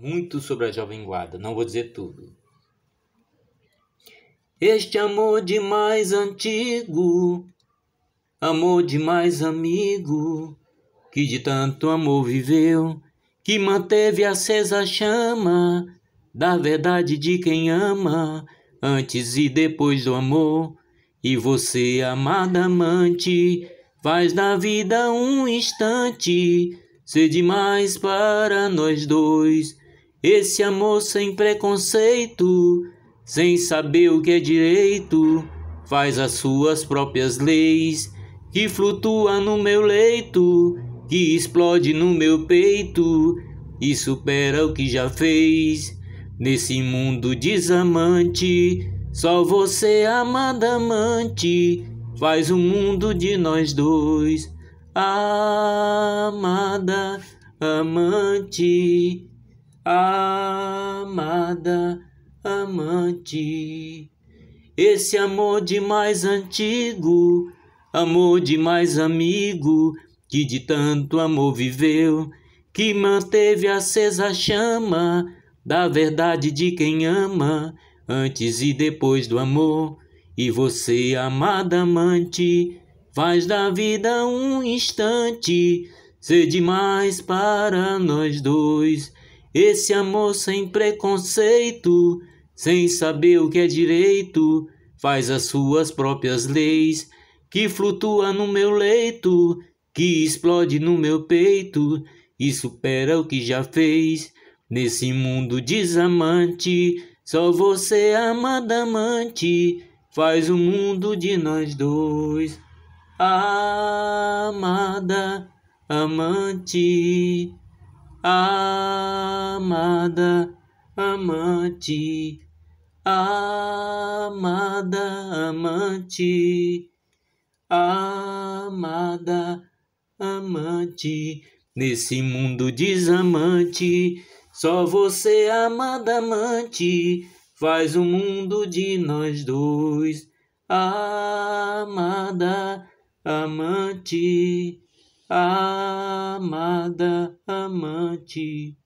muito sobre a Jovem Guarda, não vou dizer tudo. Este amor de mais antigo, amor de mais amigo, que de tanto amor viveu, que manteve acesa a chama da verdade de quem ama, antes e depois do amor. E você, amada amante, faz da vida um instante ser demais para nós dois esse amor sem preconceito, sem saber o que é direito, faz as suas próprias leis, que flutua no meu leito, que explode no meu peito e supera o que já fez. Nesse mundo desamante, só você, amada amante, faz um mundo de nós dois. Amada amante amada, amante. Esse amor de mais antigo, amor de mais amigo, que de tanto amor viveu, que manteve acesa a chama da verdade de quem ama, antes e depois do amor. E você, amada amante, faz da vida um instante ser demais para nós dois. Esse amor sem preconceito, sem saber o que é direito, faz as suas próprias leis, que flutua no meu leito, que explode no meu peito e supera o que já fez. Nesse mundo desamante, só você amada amante faz o um mundo de nós dois. Amada amante amada, amante, amada, amante, amada, amante. Nesse mundo desamante, só você, amada amante, faz o um mundo de nós dois, amada amante amada amante.